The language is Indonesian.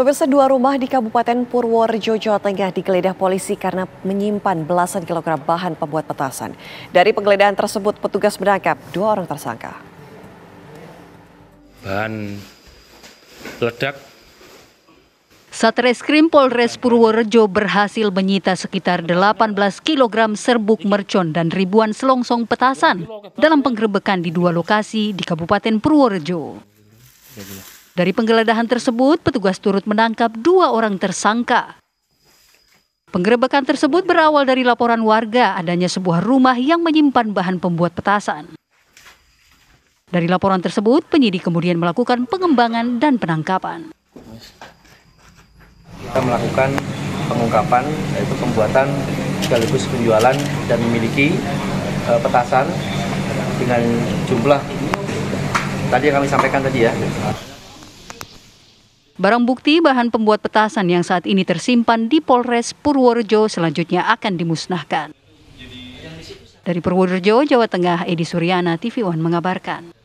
Pemirsa dua rumah di Kabupaten Purworejo, Jawa Tengah digeledah polisi karena menyimpan belasan kilogram bahan pembuat petasan. Dari penggeledahan tersebut, petugas menangkap dua orang tersangka. Bahan ledak Satreskrim Polres Purworejo berhasil menyita sekitar 18 kg serbuk mercon dan ribuan selongsong petasan dalam penggerebekan di dua lokasi di Kabupaten Purworejo. Dari penggeledahan tersebut, petugas turut menangkap dua orang tersangka. Penggerebekan tersebut berawal dari laporan warga adanya sebuah rumah yang menyimpan bahan pembuat petasan. Dari laporan tersebut, penyidik kemudian melakukan pengembangan dan penangkapan. Kita melakukan pengungkapan, yaitu pembuatan sekaligus penjualan dan memiliki e, petasan dengan jumlah tadi yang kami sampaikan tadi ya. Barang bukti bahan pembuat petasan yang saat ini tersimpan di Polres Purworejo selanjutnya akan dimusnahkan. Dari Purworejo, Jawa Tengah, Edi Suryana, TV One mengabarkan.